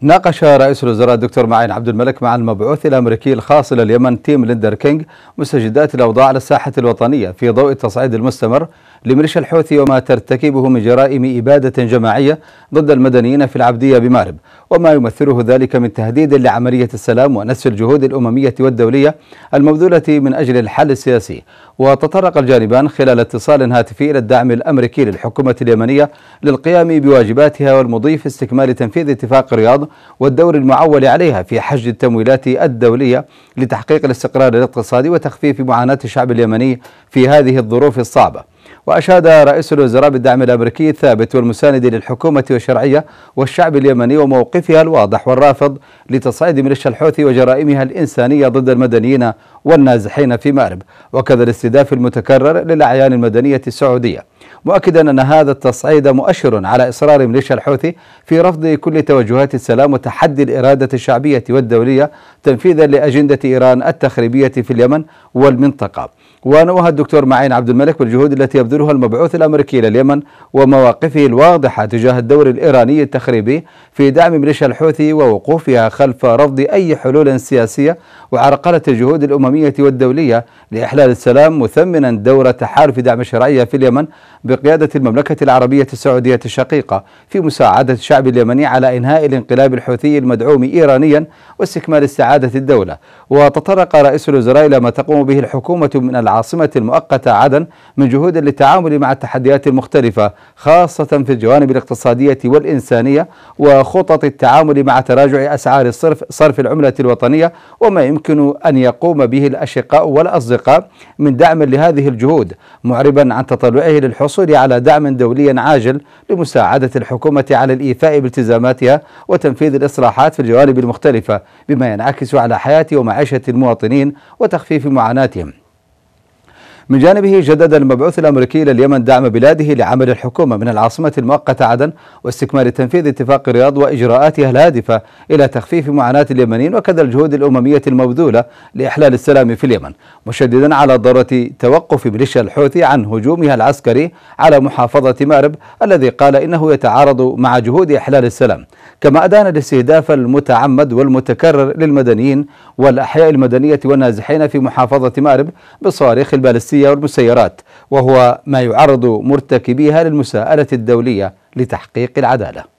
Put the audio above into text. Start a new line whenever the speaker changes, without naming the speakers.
ناقش رئيس الوزراء الدكتور معين عبد الملك مع المبعوث الامريكي الخاص الى اليمن تيم ليندر كينج مستجدات الاوضاع على الساحه الوطنيه في ضوء التصعيد المستمر لميليشيا الحوثي وما ترتكبه من جرائم إبادة جماعية ضد المدنيين في العبدية بمأرب وما يمثله ذلك من تهديد لعملية السلام ونسف الجهود الأممية والدولية المبذولة من أجل الحل السياسي وتطرق الجانبان خلال اتصال هاتفي إلى الدعم الأمريكي للحكومة اليمنية للقيام بواجباتها والمضي في استكمال تنفيذ اتفاق الرياض والدور المعول عليها في حشد التمويلات الدولية لتحقيق الاستقرار الاقتصادي وتخفيف معاناة الشعب اليمني في هذه الظروف الصعبة وأشاد رئيس الوزراء بالدعم الأمريكي الثابت والمساند للحكومة والشرعية والشعب اليمني وموقفها الواضح والرافض لتصعيد ميليشيا الحوثي وجرائمها الإنسانية ضد المدنيين والنازحين في مأرب وكذا الاستهداف المتكرر للأعيان المدنية السعودية مؤكدا أن هذا التصعيد مؤشر على إصرار ميليشيا الحوثي في رفض كل توجهات السلام وتحدي الإرادة الشعبية والدولية تنفيذا لأجندة إيران التخريبية في اليمن والمنطقة ونوه الدكتور معين عبد الملك بالجهود التي يبذلها المبعوث الامريكي الى اليمن ومواقفه الواضحه تجاه الدور الايراني التخريبي في دعم ميليشيا الحوثي ووقوفها خلف رفض اي حلول سياسيه وعرقله الجهود الامميه والدوليه لاحلال السلام مثمنا دور تحالف دعم الشرعيه في اليمن بقيادة المملكة العربية السعودية الشقيقة في مساعدة الشعب اليمني على إنهاء الانقلاب الحوثي المدعوم إيرانيا واستكمال استعادة الدولة وتطرق رئيس الوزراء إلى ما تقوم به الحكومة من العاصمة المؤقتة عدن من جهود للتعامل مع التحديات المختلفة خاصة في الجوانب الاقتصادية والإنسانية وخطط التعامل مع تراجع أسعار الصرف صرف العملة الوطنية وما يمكن أن يقوم به الأشقاء والأصدقاء من دعم لهذه الجهود معربا عن تطلعه للحكومة للحصول على دعم دولي عاجل لمساعدة الحكومة على الإيفاء بالتزاماتها وتنفيذ الإصلاحات في الجوانب المختلفة بما ينعكس على حياة ومعيشة المواطنين وتخفيف معاناتهم من جانبه جدد المبعوث الأمريكي إلى اليمن دعم بلاده لعمل الحكومة من العاصمة المؤقتة عدن واستكمال تنفيذ اتفاق الرياض وإجراءاتها الهادفة إلى تخفيف معاناة اليمنيين وكذا الجهود الأممية المبذولة لإحلال السلام في اليمن مشددا على ضرورة توقف ميليشيا الحوثي عن هجومها العسكري على محافظة مأرب الذي قال إنه يتعارض مع جهود إحلال السلام كما أدان الاستهداف المتعمد والمتكرر للمدنيين والأحياء المدنية والنازحين في محافظة مأرب بالصواريخ البالستية الشخصية والمسيرات وهو ما يعرض مرتكبيها للمساءلة الدولية لتحقيق العدالة